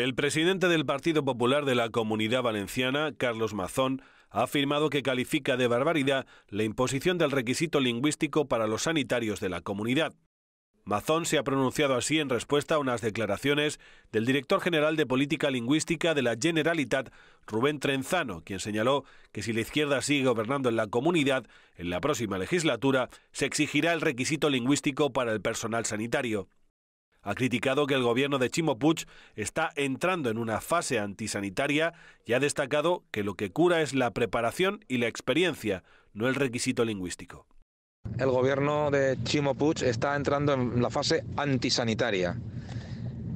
El presidente del Partido Popular de la Comunidad Valenciana, Carlos Mazón, ha afirmado que califica de barbaridad la imposición del requisito lingüístico para los sanitarios de la comunidad. Mazón se ha pronunciado así en respuesta a unas declaraciones del director general de Política Lingüística de la Generalitat, Rubén Trenzano, quien señaló que si la izquierda sigue gobernando en la comunidad, en la próxima legislatura se exigirá el requisito lingüístico para el personal sanitario. Ha criticado que el gobierno de Chimo Puig está entrando en una fase antisanitaria y ha destacado que lo que cura es la preparación y la experiencia, no el requisito lingüístico. El gobierno de Chimo Puig está entrando en la fase antisanitaria.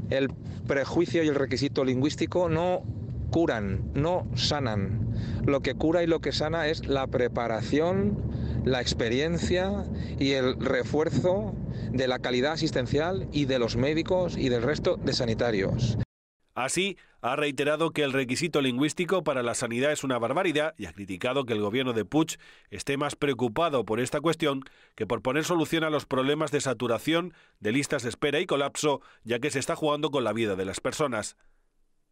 El prejuicio y el requisito lingüístico no curan, no sanan. Lo que cura y lo que sana es la preparación, la experiencia y el refuerzo de la calidad asistencial y de los médicos y del resto de sanitarios. Así, ha reiterado que el requisito lingüístico para la sanidad es una barbaridad y ha criticado que el gobierno de Puig esté más preocupado por esta cuestión que por poner solución a los problemas de saturación, de listas de espera y colapso, ya que se está jugando con la vida de las personas.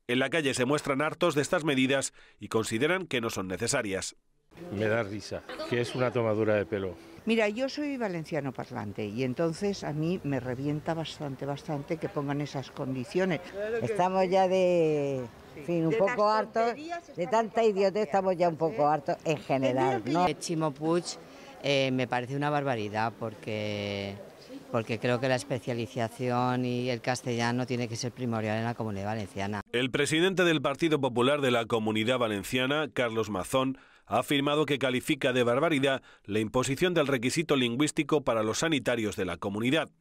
En la calle se muestran hartos de estas medidas y consideran que no son necesarias me da risa, que es una tomadura de pelo. Mira, yo soy valenciano parlante y entonces a mí me revienta bastante, bastante que pongan esas condiciones. Estamos ya de, fin, un poco hartos, de tanta idiotez estamos ya un poco ¿eh? hartos en general. ¿no? Chimo Puig eh, me parece una barbaridad porque porque creo que la especialización y el castellano tiene que ser primordial en la comunidad valenciana. El presidente del Partido Popular de la Comunidad Valenciana, Carlos Mazón, ha afirmado que califica de barbaridad la imposición del requisito lingüístico para los sanitarios de la comunidad.